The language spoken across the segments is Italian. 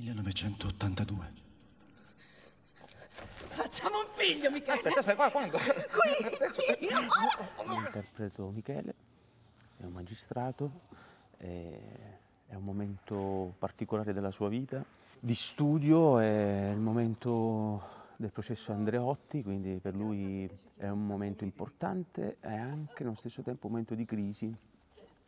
1982. Facciamo un figlio, Michele! Aspetta, aspetta, quando? Qui, qui. Interpreto Michele, è un magistrato, è un momento particolare della sua vita. Di studio è il momento del processo Andreotti, quindi per lui è un momento importante, è anche nello stesso tempo un momento di crisi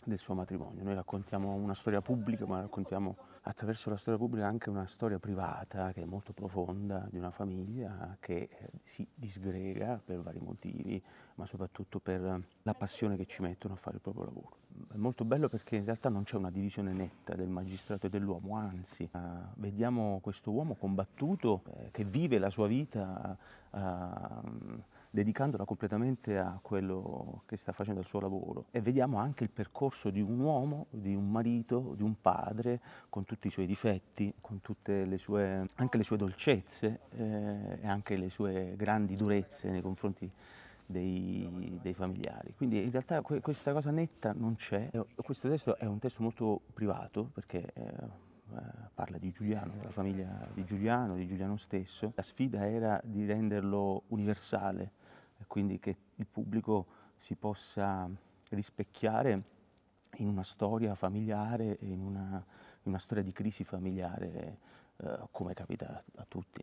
del suo matrimonio. Noi raccontiamo una storia pubblica, ma raccontiamo attraverso la storia pubblica anche una storia privata che è molto profonda di una famiglia che eh, si disgrega per vari motivi, ma soprattutto per la passione che ci mettono a fare il proprio lavoro. È molto bello perché in realtà non c'è una divisione netta del magistrato e dell'uomo, anzi eh, vediamo questo uomo combattuto eh, che vive la sua vita dedicandola completamente a quello che sta facendo al suo lavoro e vediamo anche il percorso di un uomo, di un marito, di un padre, con tutti i suoi difetti, con tutte le sue, anche le sue dolcezze eh, e anche le sue grandi durezze nei confronti dei, dei, familiari. Quindi in realtà que questa cosa netta non c'è. Questo testo è un testo molto privato perché eh, eh, parla di Giuliano, della famiglia di Giuliano, di Giuliano stesso. La sfida era di renderlo universale e quindi che il pubblico si possa rispecchiare in una storia familiare e in una una storia di crisi familiare eh, come capita a tutti.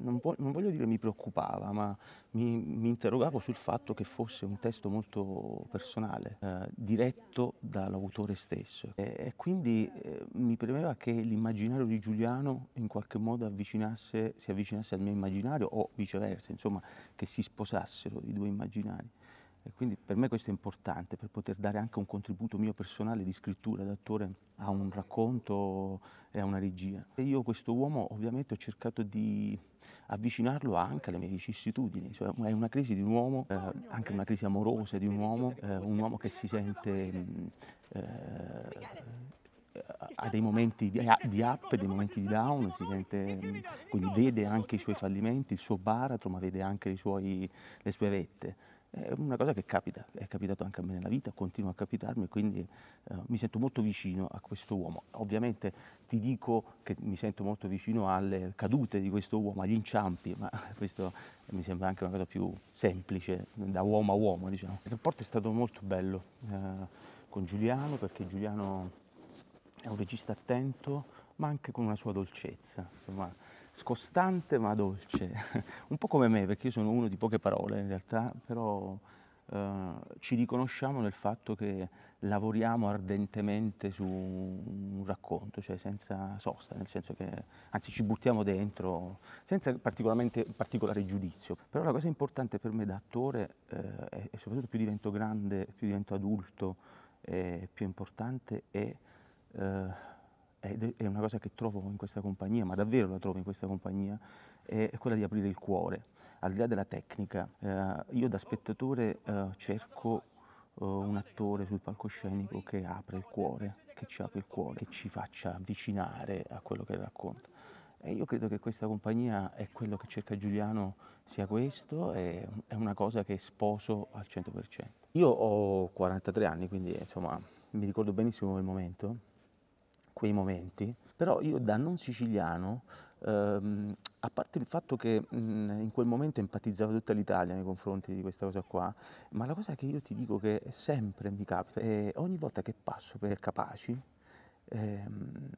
Non, non, voglio dire mi preoccupava, ma mi, mi, interrogavo sul fatto che fosse un testo molto personale, eh, diretto dall'autore stesso. E, e quindi eh, mi premeva che l'immaginario di Giuliano in qualche modo avvicinasse, si avvicinasse al mio immaginario o viceversa, insomma, che si sposassero i due immaginari. E quindi per me questo è importante, per poter dare anche un contributo mio personale di scrittura, d'attore, a un racconto e a una regia. E io questo uomo ovviamente ho cercato di avvicinarlo anche alle mie vicissitudini, cioè è una crisi di un uomo, eh, anche una crisi amorosa di un uomo, eh, un uomo che si sente... Eh, ha dei momenti di, di up, dei momenti di down, sente, quindi vede anche i suoi fallimenti, il suo baratro, ma vede anche suoi, le sue vette. È una cosa che capita, è capitato anche a me nella vita, continua a capitarmi, quindi eh, mi sento molto vicino a questo uomo. Ovviamente ti dico che mi sento molto vicino alle cadute di questo uomo, agli inciampi, ma questo mi sembra anche una cosa più semplice, da uomo a uomo, diciamo. Il rapporto è stato molto bello eh, con Giuliano, perché Giuliano è un regista attento, ma anche con una sua dolcezza, insomma scostante ma dolce, un po' come me perché io sono uno di poche parole in realtà, però eh, ci riconosciamo nel fatto che lavoriamo ardentemente su un racconto, cioè senza sosta, nel senso che anzi ci buttiamo dentro senza particolare giudizio. Però la cosa importante per me da attore eh, e soprattutto più divento grande, più divento adulto, eh, più importante è... Eh, è una cosa che trovo in questa compagnia, ma davvero la trovo in questa compagnia, è quella di aprire il cuore. Al di là della tecnica, eh, io da spettatore eh, cerco eh, un attore sul palcoscenico che apre il cuore, che ci apre il cuore, che ci faccia avvicinare a quello che racconta. E io credo che questa compagnia è quello che cerca Giuliano sia questo e è una cosa che sposo al 100%. Io ho 43 anni, quindi insomma mi ricordo benissimo il momento quei momenti, però io da non siciliano, ehm, a parte il fatto che mh, in quel momento empatizzavo tutta l'Italia nei confronti di questa cosa qua, ma la cosa che io ti dico che sempre mi capita è ogni volta che passo per Capaci, ehm,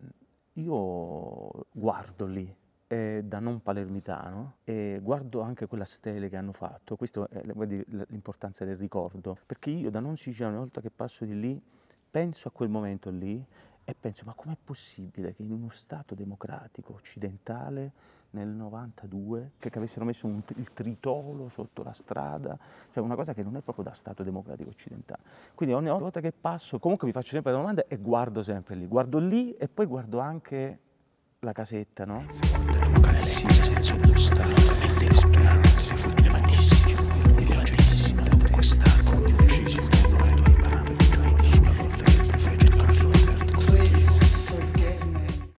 io guardo lì eh, da non palermitano e guardo anche quella stele che hanno fatto, questa è l'importanza del ricordo, perché io da non siciliano ogni volta che passo di lì penso a quel momento lì e penso ma com'è possibile che in uno Stato democratico occidentale nel 92 che, che avessero messo un, il tritolo sotto la strada, cioè una cosa che non è proprio da Stato democratico occidentale. Quindi ogni volta che passo comunque mi faccio sempre la domanda e guardo sempre lì, guardo lì e poi guardo anche la casetta, no? La democrazia senza uno Stato e delle